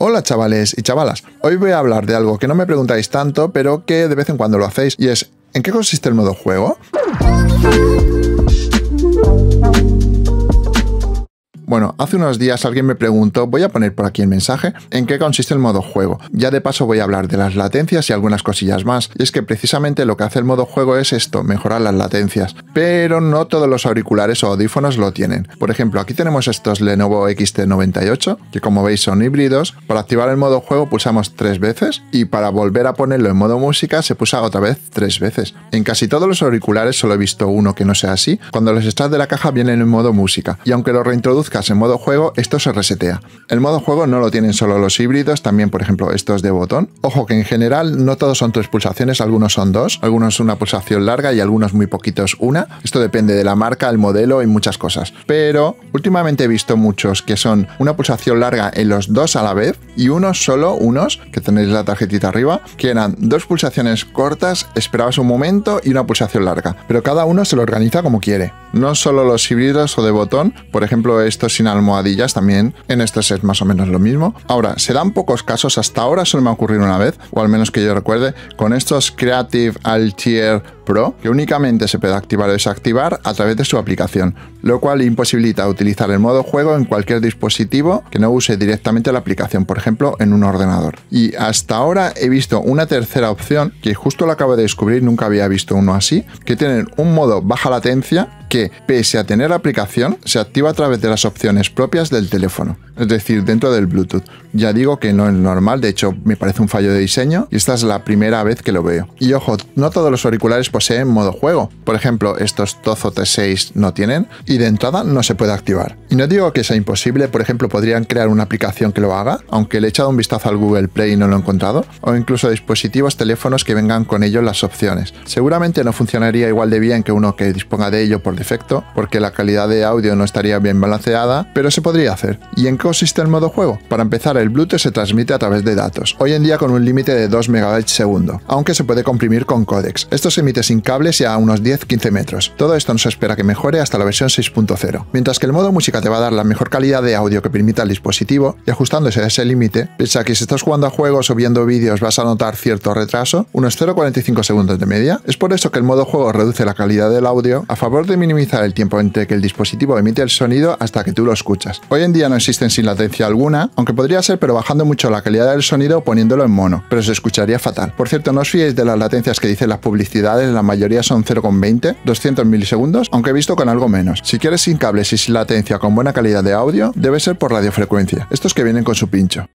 Hola chavales y chavalas, hoy voy a hablar de algo que no me preguntáis tanto, pero que de vez en cuando lo hacéis, y es, ¿en qué consiste el modo juego? Bueno, hace unos días alguien me preguntó, voy a poner por aquí el mensaje, en qué consiste el modo juego. Ya de paso voy a hablar de las latencias y algunas cosillas más. Y es que precisamente lo que hace el modo juego es esto, mejorar las latencias. Pero no todos los auriculares o audífonos lo tienen. Por ejemplo, aquí tenemos estos Lenovo XT98, que como veis son híbridos. Para activar el modo juego pulsamos tres veces y para volver a ponerlo en modo música se pulsa otra vez tres veces. En casi todos los auriculares solo he visto uno que no sea así. Cuando los estás de la caja vienen en modo música. Y aunque lo reintroduzcas en modo juego, esto se resetea. El modo juego no lo tienen solo los híbridos, también, por ejemplo, estos de botón. Ojo que en general no todos son tres pulsaciones, algunos son dos, algunos una pulsación larga y algunos muy poquitos una. Esto depende de la marca, el modelo y muchas cosas. Pero últimamente he visto muchos que son una pulsación larga en los dos a la vez y unos solo, unos, que tenéis la tarjetita arriba, que eran dos pulsaciones cortas, esperabas un momento y una pulsación larga. Pero cada uno se lo organiza como quiere. No solo los híbridos o de botón, por ejemplo, estos sin almohadillas también. En este es más o menos lo mismo. Ahora, se dan pocos casos, hasta ahora solo me ha ocurrido una vez, o al menos que yo recuerde, con estos Creative Altier que únicamente se puede activar o desactivar a través de su aplicación, lo cual imposibilita utilizar el modo juego en cualquier dispositivo que no use directamente la aplicación, por ejemplo en un ordenador. Y hasta ahora he visto una tercera opción que justo lo acabo de descubrir, nunca había visto uno así, que tienen un modo baja latencia que, pese a tener la aplicación, se activa a través de las opciones propias del teléfono, es decir, dentro del Bluetooth. Ya digo que no es normal, de hecho me parece un fallo de diseño y esta es la primera vez que lo veo. Y ojo, no todos los auriculares en modo juego. Por ejemplo, estos Tozo T6 no tienen y de entrada no se puede activar. Y no digo que sea imposible, por ejemplo, podrían crear una aplicación que lo haga, aunque le he echado un vistazo al Google Play y no lo he encontrado, o incluso dispositivos, teléfonos que vengan con ello las opciones. Seguramente no funcionaría igual de bien que uno que disponga de ello por defecto, porque la calidad de audio no estaría bien balanceada, pero se podría hacer. ¿Y en qué consiste el modo juego? Para empezar, el Bluetooth se transmite a través de datos, hoy en día con un límite de 2 MB segundo, aunque se puede comprimir con códex. Esto se emite sin cables y a unos 10-15 metros. Todo esto nos espera que mejore hasta la versión 6.0. Mientras que el modo música te va a dar la mejor calidad de audio que permita el dispositivo y ajustándose a ese límite, piensa que si estás jugando a juegos o viendo vídeos vas a notar cierto retraso, unos 0,45 segundos de media. Es por eso que el modo juego reduce la calidad del audio a favor de minimizar el tiempo entre que el dispositivo emite el sonido hasta que tú lo escuchas. Hoy en día no existen sin latencia alguna, aunque podría ser pero bajando mucho la calidad del sonido poniéndolo en mono, pero se escucharía fatal. Por cierto, no os fiéis de las latencias que dicen las publicidades la mayoría son 0,20, 200 milisegundos, aunque he visto con algo menos. Si quieres sin cables y sin latencia con buena calidad de audio, debe ser por radiofrecuencia, estos que vienen con su pincho.